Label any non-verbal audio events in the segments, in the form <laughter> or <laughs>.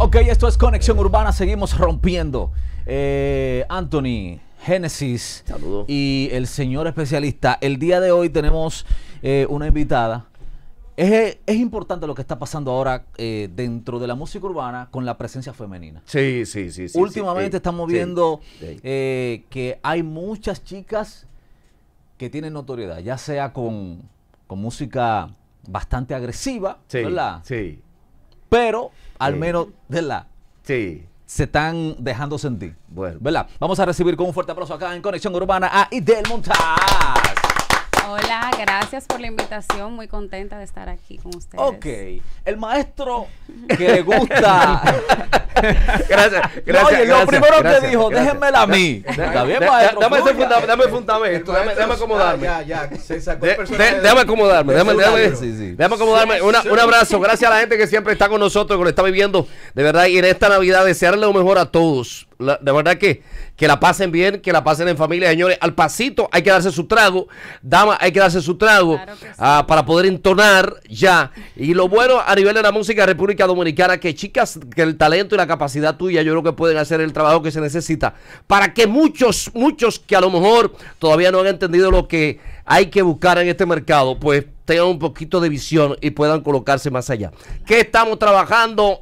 Ok, esto es Conexión Urbana, seguimos rompiendo. Eh, Anthony, Génesis y el señor especialista, el día de hoy tenemos eh, una invitada. Es, importante lo que está pasando ahora eh, dentro de la música urbana con la presencia femenina. Sí, sí, sí. sí Últimamente estamos viendo que hay muchas chicas que tienen notoriedad, ya sea con, con música bastante agresiva, ¿verdad? Sí pero al menos de la. Sí. Se están dejando sentir. Bueno. ¿Verdad? Vamos a recibir con un fuerte aplauso acá en Conexión Urbana a Idel Montaz. Hola, gracias por la invitación. Muy contenta de estar aquí con ustedes. Ok, el maestro que le gusta. <laughs> gracias, gracias. oye, lo primero que dijo, déjenmela a mí. Está bien, maestro. Dame ese dame fundamento, dame, déjame acomodarme. Ya, ya, se sacó déjame acomodarme, déjame, sí, sí. déjame acomodarme. un abrazo, gracias a la gente que siempre está con nosotros, que lo está viviendo, de verdad, y en esta Navidad desearle lo mejor a todos de verdad que, la pasen bien, que la pasen en familia, señores. Al pasito hay que darse su trago, dama, hay que darse su trago ah, para poder entonar ya. Y lo bueno a nivel de la música República Dominicana, que chicas, que el talento y la capacidad tuya, yo creo que pueden hacer el trabajo que se necesita para que muchos, muchos que a lo mejor todavía no han entendido lo que hay que buscar en este mercado, pues tengan un poquito de visión y puedan colocarse más allá. ¿Qué estamos trabajando?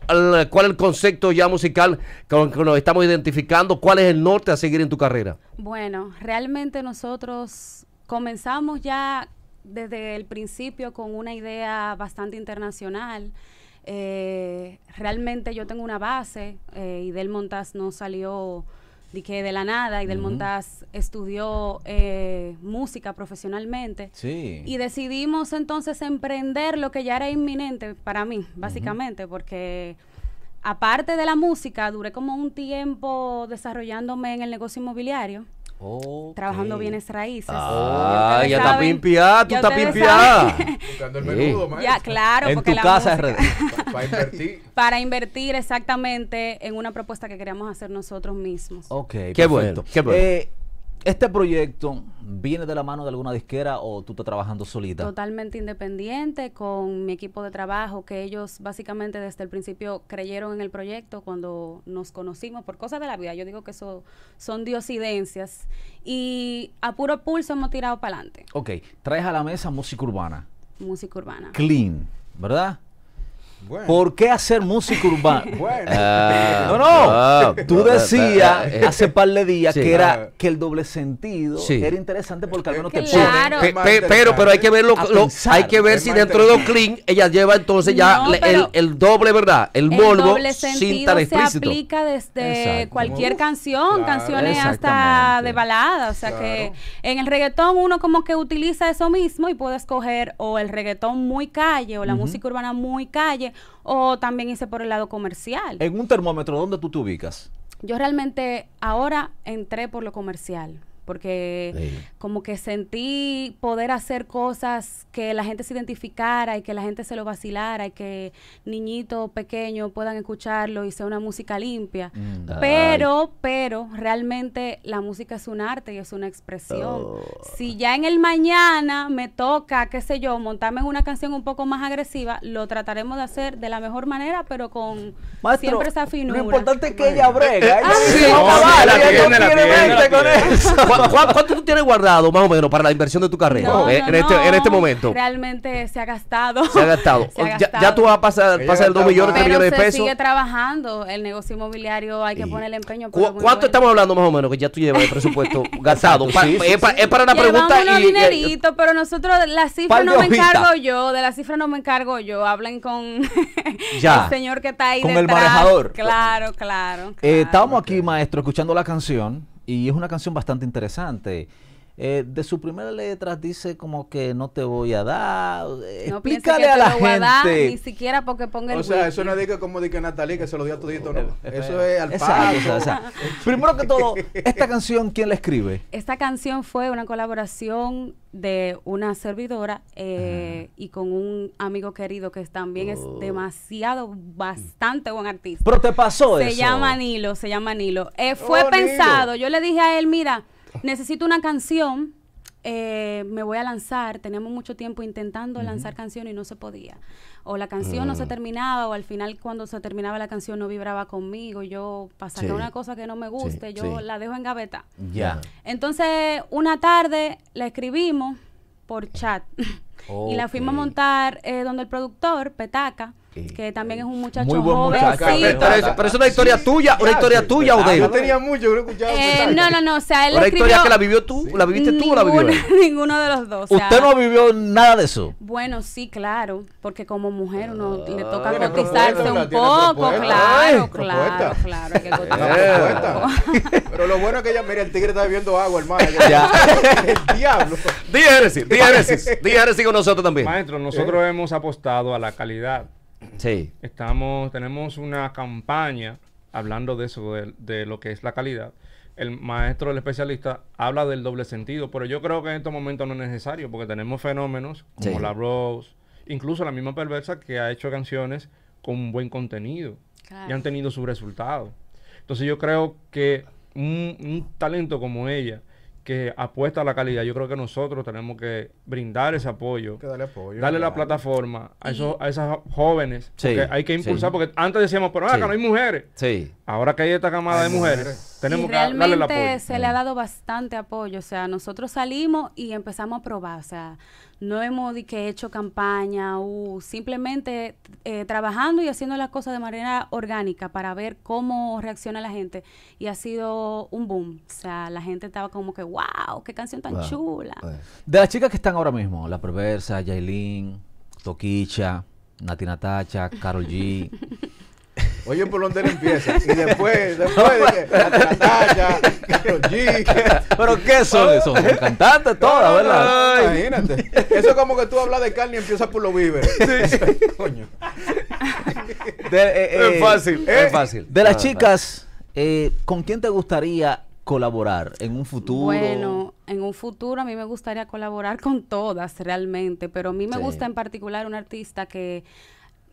¿Cuál es el concepto ya musical con que nos estamos identificando? ¿Cuál es el norte a seguir en tu carrera? Bueno, realmente nosotros comenzamos ya desde el principio con una idea bastante internacional. Eh, realmente yo tengo una base eh, y del Montaz no salió de que de la nada y del Montaz estudió eh, música profesionalmente. Y decidimos entonces emprender lo que ya era inminente para mí, básicamente, porque aparte de la música, duré como un tiempo desarrollándome en el negocio inmobiliario. Trabajando Trabajando bienes raíces. Ah, ya está pimpiada, tú estás pimpiada. Buscando el menudo, Ya, claro. En tu casa es es Para invertir. <laughs> Para invertir exactamente en una propuesta que queríamos hacer nosotros mismos. Ok, qué bueno. Qué bueno. Eh, este proyecto viene de la mano de alguna disquera o tú estás trabajando solita? Totalmente independiente con mi equipo de trabajo, que ellos básicamente desde el principio creyeron en el proyecto cuando nos conocimos por cosas de la vida. Yo digo que eso son diosidencias y a puro pulso hemos tirado para adelante. Ok, traes a la mesa música urbana. Música urbana. Clean, ¿verdad? ¿Por qué hacer música urbana? <laughs> Ah, no, no. Ah, Tú decías hace par de días que era ah. que el doble sentido era interesante porque al menos te claro. pero, pero hay que ver hay que ver si dentro de Clean ella lleva entonces ya el, doble, ¿verdad? El morbo doble sentido se aplica desde cualquier canción, canciones hasta de balada, o sea que en el reggaetón uno como que utiliza eso mismo y puede escoger o el reggaetón muy calle o la música urbana muy calle o también hice por el lado comercial. En un termómetro, ¿dónde tú te ubicas? Yo realmente ahora entré por lo comercial porque como que sentí poder hacer cosas que la gente se identificara y que la gente se lo vacilara y que niñitos pequeños puedan escucharlo y sea una música limpia. Mm. Pero, pero realmente la música es un arte y es una expresión. Oh. Si ya en el mañana me toca, qué sé yo, montarme en una canción un poco más agresiva, lo trataremos de hacer de la mejor manera, pero con siempre esa finura. Lo importante es que ella brega. Ah, sí. no, la la tiene, <laughs> ¿Cuánto, tú tienes guardado, más o menos, para la inversión de tu carrera eh, este, en, este, momento? Realmente se ha gastado. Se ha gastado. <laughs> Ya, tú vas a pasar, dos 2 millones, 3 millones de pesos. sigue trabajando. El negocio inmobiliario hay que ponerle empeño. ¿Cuánto estamos hablando, más o menos, que ya tú llevas el presupuesto <laughs> gastado? es, para la pregunta. Unos eh, dinerito, pero nosotros, la cifra no me encargo yo. De la cifra no me encargo yo. Hablen con <laughs> el señor que está ahí Con el manejador. Claro, claro. Eh, estábamos aquí, maestro, escuchando la canción y es una canción bastante interesante. Eh, de sus primeras letras dice como que no te voy a dar. No Explícale a la gente. ni siquiera porque ponga el O sea, eso no es como que Natalie que se lo dio a todito, no. <laughs> Eso es al paso. Primero que todo, ¿esta <laughs> canción quién la escribe? Esta canción fue una colaboración de una servidora eh, y con un amigo querido que también es oh. demasiado, bastante buen artista. Pero te pasó se eso. Se llama Nilo, se llama Nilo. Eh, fue oh, pensado, yo le dije a él, mira necesito una canción, eh, me voy a lanzar. Tenemos mucho tiempo intentando lanzar canciones y no se podía. O la canción no se ah. terminaba, o al final cuando se terminaba la canción no vibraba conmigo. Yo pasaba una cosa que no me guste, yo la dejo en gaveta. Ya. Entonces, una tarde la escribimos por chat. Y la fuimos a montar eh, donde el productor, Petaca, que también es un muchacho Muy buen joven. Muchacho. Pero, es una historia tuya, una historia tuya o de él. Yo tenía mucho, yo ya. Eh, no, no, no, o sea, él Una historia que la vivió tú, la viviste tú o la vivió él. <laughs> Ninguno de los dos. ¿Usted no vivió nada de eso? Bueno, sí, claro, porque como mujer uno ah, le toca <laughs> cotizarse un poco, claro, claro, claro, que cotizar Pero lo bueno es que ella, mira, el tigre está bebiendo agua, hermano. <laughs> el diablo. Diéresis, diéresis, diéresis con nosotros también. Maestro, nosotros eh. hemos apostado a la calidad. Sí. Estamos, tenemos una campaña hablando de eso, de, lo que es la calidad. El maestro, el especialista, habla del doble sentido, pero yo creo que en estos momentos no es necesario, porque tenemos fenómenos como la Rose, incluso la misma perversa que ha hecho canciones con buen contenido y han tenido su resultado. Entonces yo creo que un talento como ella, que apuesta a la calidad. Yo creo que nosotros tenemos que brindar ese apoyo. Que darle apoyo. la plataforma a, esos, a esas jóvenes. Sí, porque hay que impulsar, porque antes decíamos, pero acá ah, no hay mujeres. Sí. Ahora que hay esta camada de mujeres, tenemos que darle el apoyo. se le ha dado bastante apoyo. O sea, nosotros salimos y empezamos a probar. O sea, no hemos que hecho campaña, uh, simplemente eh, trabajando y haciendo las cosas de manera orgánica para ver cómo reacciona la gente. Y ha sido un boom. O sea, la gente estaba como que, wow, qué canción tan chula. De las chicas que están ahora mismo, La Perversa, Yailin, Toquicha, Natina Tacha, Carol G. <laughs> Oye, por dónde él empieza. Y después, después de que los Pero ¿qué son esos? Son cantantes todas, ¿verdad? Imagínate. Eso es como que tú hablas de carne y empiezas por lo vive. Sí. Coño. Eh, eh, es fácil. Eh. Es fácil. De las ah, chicas, eh, ¿con quién te gustaría colaborar en un futuro? Bueno, en un futuro a mí me gustaría colaborar con todas realmente, pero a mí me gusta en particular un artista que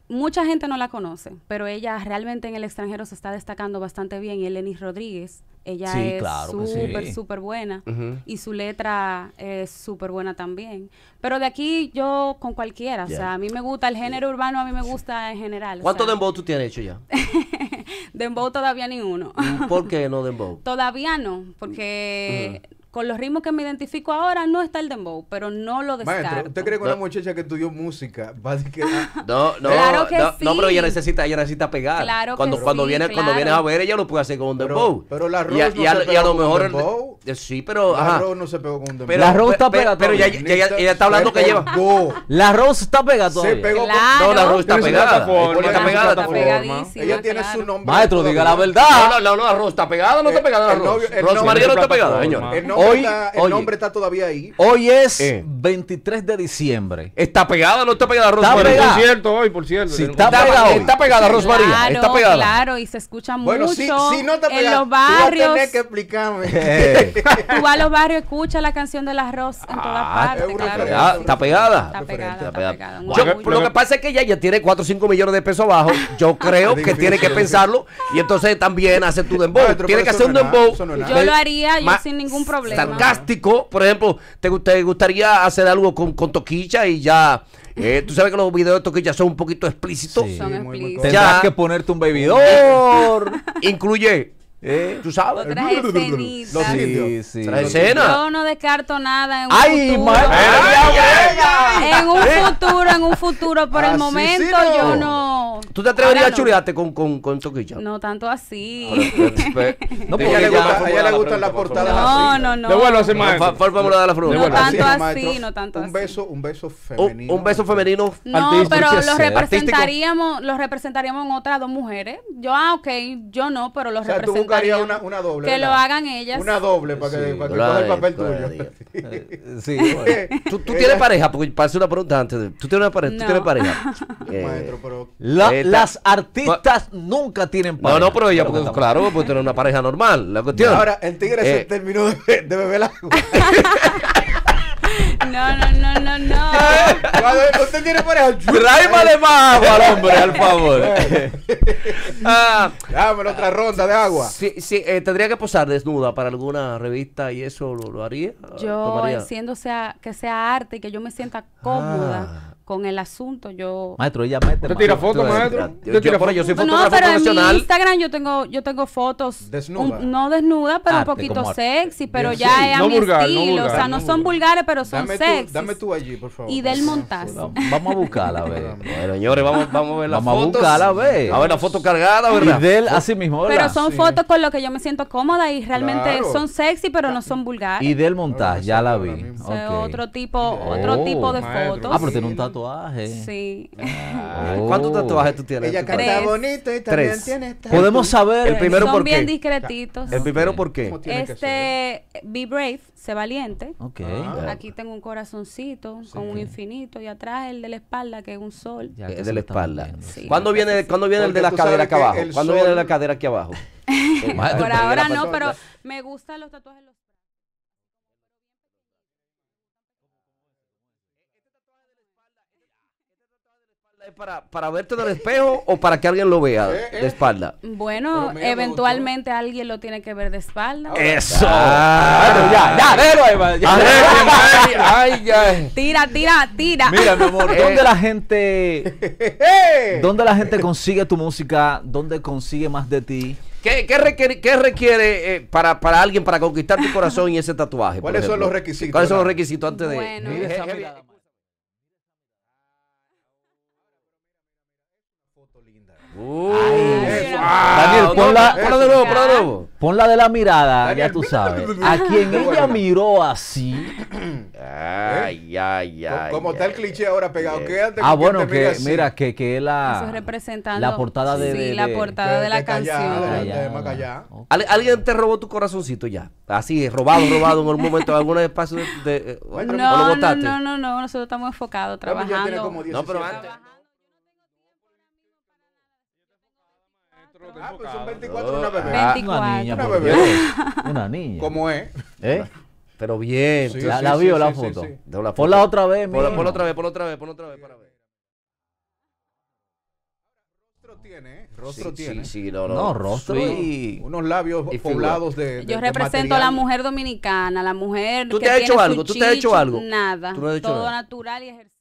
mucha gente no la conoce, pero ella realmente en el extranjero se está destacando bastante bien. Y Rodríguez, ella es súper, súper buena. Y su letra es súper buena también. Pero de aquí yo con cualquiera. O sea, a mí me gusta el género urbano, a mí me gusta en general. ¿Cuánto dembow tú tienes hecho ya? <laughs> dembow todavía ni uno. ¿Por qué no dembow? <laughs> Todavía no, porque con los ritmos que me identifico ahora no está el dembow, pero no lo descarto. Maestro, ¿usted cree que una muchacha que estudió música va a decir que... Ah, <laughs> no, no, claro que no, no, pero ella necesita, ella necesita pegar. Claro cuando, que cuando viene, cuando vienes a ver, ella lo puede hacer con un dembow. Pero, la Rose eh, no se dembow. sí, pero ajá. la Rose no se pegó con un dembow. la Rose está pegada. Pero, pero ella, está hablando que lleva. La Rose está pegada todavía. Se pegó claro. con... No, la Rose está pegada. Está pegadísima, ella tiene su nombre. Maestro, diga la verdad. No, no, no, la Rose está pegada, no está pegada la Rose. Rose María no está pegada, señor hoy, el nombre está todavía ahí. Hoy es 23 eh. de diciembre. Está pegada o no está pegada Rosmaría. Está pegada. Por cierto, hoy, por cierto. está, pegada, está pegada Rosmaría. Claro, está pegada. Claro, y se escucha mucho. Bueno, si, no está pegada, en los barrios. Tú vas a que explicarme. <laughs> Eh. tú a los barrios, escucha la canción del Ros en todas ah, partes. está pegada. Está pegada. lo que pasa es que ella ya tiene 4 o 5 millones de pesos abajo. Yo <laughs> creo que tiene que pensarlo. Y entonces también hace tu dembow. Tiene que hacer un dembow. Yo lo haría yo sin ningún problema sarcástico. Por ejemplo, te, gustaría hacer algo con, Toquilla y ya. Eh, tú sabes que los videos de Toquilla son un poquito explícitos. Sí, son explícitos. Tendrás que ponerte un bebidor. <laughs> incluye ¿Eh? ¿Tú sabes? Yo no descarto nada en un futuro. en un futuro, en un futuro. Por el ah, momento yo no ¿Tú te atreverías a chulearte con, con, con Toquilla? No, tanto así. <laughs> no, porque a ella le gusta, gustan las portadas así. No, no, no. a ese maestro. la fruta. No tanto así, no tanto así. Un beso, un beso oh, femenino. Un beso femenino. No, pero los representaríamos, representaríamos en otras dos mujeres. Yo, ah, ok, yo no, pero lo representaría. Una, una doble. Que lo hagan ellas. Una doble para que, para que el papel tuyo. <laughs> Eh, sí, ¿Tú, tienes eh, pareja? Porque parece una pregunta antes. ¿Tú tienes una pareja? ¿Tú tienes pareja? <laughs> Maestro, pero... Eh, las artistas nunca tienen pareja. No, no, pero ella, porque, claro, puede tener una pareja normal. La cuestión. Ahora, el tigre se eh, terminó de, beber beber agua. <laughs> No, no, no, no, no. <laughs> usted tiene pareja, tráemale más agua al hombre, al favor. <laughs> Ah, Dame otra ronda de agua. Sí, sí, eh, tendría que posar desnuda para alguna revista y eso lo, haría. Yo, siendo que sea arte y que yo me sienta cómoda. Ah con el asunto, yo. Maestro, ella mete ¿Te tira fotos, maestro? Yo, por, yo soy fotógrafo no, pero profesional. en mi Instagram yo tengo, yo tengo fotos. desnudas no desnuda, pero un poquito sexy, pero ya es a mi estilo. o sea, no, son vulgares, pero son sexy. dame tú allí, por favor. Y del montaje. Vamos a buscarla, a ver. <laughs> señores, vamos, vamos a ver la foto. Vamos a buscarla, a ver. A ver la foto cargada, ¿verdad? Y del así pues, mismo, Pero son fotos con las que yo me siento cómoda y realmente son sexy, pero no son vulgares. Y del montaje, ya la vi. Otro tipo, otro tipo de oh, fotos. Ah, pero tiene un Sí. Ah. <laughs> ¿Cuántos tatuajes tú tienes? Ella bonito y Tres. Podemos saber el primero por qué. bien discretitos. El primero por qué. Este, be brave, sé valiente. Ah. Aquí tengo un corazoncito con un infinito y atrás el de la espalda que es un sol. el de la espalda. ¿Cuándo viene, viene el de la cadera abajo? ¿Cuándo viene la cadera aquí abajo? <laughs> por ahora no, pero me gustan los tatuajes. para, verte del espejo <laughs> o para que alguien lo vea eh, eh. de espalda? Bueno, eventualmente alguien lo tiene que ver de espalda. ¡Eso! Ah. ya, ah. ya, <laughs> ya. Tira, tira, tira. Mira, mi amor, <laughs> ¿dónde la gente dónde la gente consigue tu música? ¿Dónde consigue más de ti? ¿Qué, requiere, qué requiere eh, para, para alguien para conquistar tu corazón y ese tatuaje? ¿Cuáles son los requisitos? ¿Cuáles son los requisitos antes de...? Bueno, Daniel, ponla, de ponla de la mirada, ya tú sabes. A quien ella miró así. <clears throat> Ay, ¿Eh? ay, ay. Como está el cliché ahora pegado, quédate Ah, bueno, que mira, que, que la, la portada de. la portada de, la canción. alguien te robó tu corazoncito ya. Así, robado, robado en algún momento, en algún espacio no, no, no, no, nosotros estamos enfocados, trabajando. no, pero antes. Ah, pues son 24 una ah, bebé. 24. Una niña. Una, bebé. <laughs> una niña. ¿Cómo es? ¿Eh? Pero bien. Sí, la, sí, la, vio sí, la foto. La ponla otra vez, ponla, ponla otra vez, ponla otra vez, ponla otra vez para ver. Rostro tiene, ¿eh? Rostro tiene. Sí, no, no. no rostro y unos labios y poblados de, de, Yo represento de a la mujer dominicana, la mujer. ¿Tú que te has hecho algo? ¿Tú te has hecho algo? Nada. ¿Tú no has hecho todo nada? natural y ejercicio.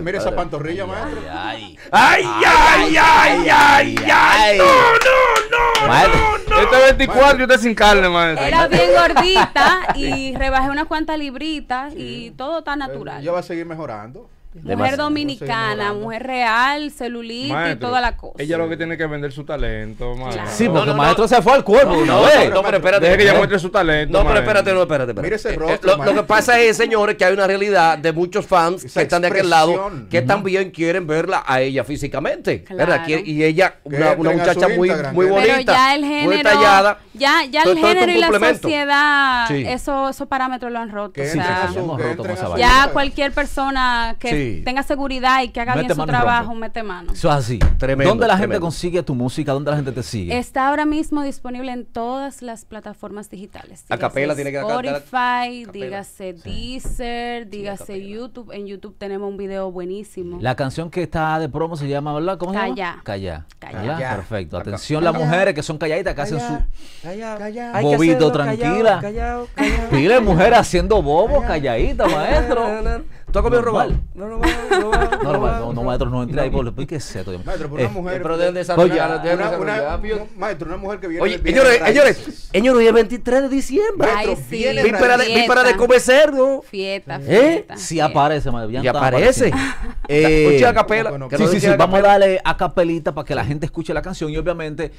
Mira, esa pantorrilla, maestro. Ay, ay, ay, ay, ay, No, no, no, no. Este 24 yo usted sin carne, maestro. Era bien <laughs> gordita y rebajé unas cuantas libritas y todo está natural. Ya va a seguir mejorando mujer dominicana, mujer real, celulitis y toda la cosa. Ella lo que tiene que vender su talento, maestro. Sí, porque maestro se fue al cuerpo. No, no, pero espérate. que ella muestre su talento. No, pero espérate, no, espérate. espérate. Mire ese eh, eh, rostro, lo, que pasa es, señores, que hay una realidad de muchos fans que están de aquel lado que también quieren verla a ella físicamente. Y ella, una, muchacha muy, muy bonita, muy tallada. Ya, ya el género y la sociedad, esos, parámetros lo han roto. ya cualquier persona que tenga seguridad y que haga bien su trabajo, mete mano. Eso es así. Tremendo. ¿Dónde la gente consigue tu música? ¿Dónde la gente te sigue? Está ahora mismo disponible en todas las plataformas digitales. tiene que Spotify, dígase Deezer, dígase YouTube. En YouTube tenemos un video buenísimo. La canción que está de promo se llama, ¿verdad? ¿Cómo Perfecto. Atención las mujeres que son calladitas, que hacen su bobito tranquila. Mire mujeres haciendo bobos, calladita, maestro. ¿Tú has comido robal? No, no, no, no, no, maestro, no entré ahí por ¿qué es esto? Maestro, por una eh, mujer. Pero deben desarrollar, de Maestro, una mujer que viene. Oye, señores, señores, señores, hoy es 23 de diciembre. Ay, sí. Vi para de comer cerdo. Fiesta, ¿Eh? fiesta. Sí aparece, maestro. Ya aparece. <laughs> Eh, Escucha a capela. Sí, sí, sí. Vamos a darle a capelita para que la gente escuche la canción. Y obviamente,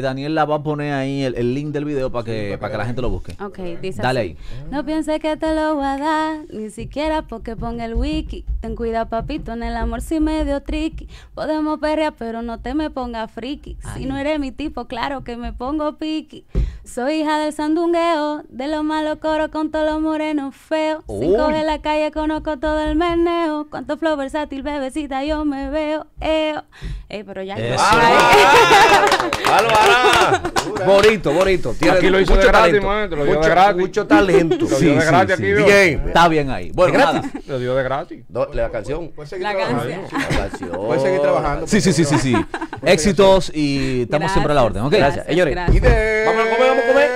Daniel la va a poner ahí el link del video para que la gente lo busque. Ok, dice. Dale ahí. No pienses que te lo voy a dar, ni siquiera porque pongo el wiki. Ten cuidado, papito, en el amor si medio tricky. Podemos perrear, pero no te me pongas friki. Si no eres mi tipo, claro que me pongo piqui. Soy hija del sandungueo, de los malos coros con todos los morenos feos. Si coge la calle conozco todo el meneo. Cuánto flow versátil, bebecita, yo me veo. Eo. Ey, pero ya. Eso. Álvaro. <laughs> Bonito, bonito. aquí lo hizo mucho de gratis, talento. lo dio mucho, de gratis. Mucho talento. lo dio de gratis aquí. Está bien ahí. Bueno, gratis. Lo dio de gratis. la canción. La seguir La canción. Puedes seguir trabajando. Sí, sí, sí, sí, sí. Éxitos y estamos siempre a la orden, Gracias. Señores. Vamos a ¿Qué tú, vas a comer?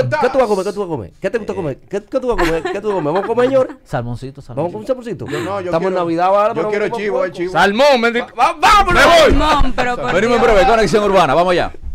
¿Qué tú vas a comer? ¿Qué te gusta comer? ¿Qué, tú vas a comer? ¿Qué tú vas a comer? ¿Vamos a comer, señor? Salmoncito, salmoncito. ¿Vamos a comer un salmoncito? Estamos en Navidad Yo quiero chivo, el chivo. Salmón, me... ¡Vámonos! ¡Me voy! Salmón, pero Venimos en breve, conexión urbana. Vamos allá.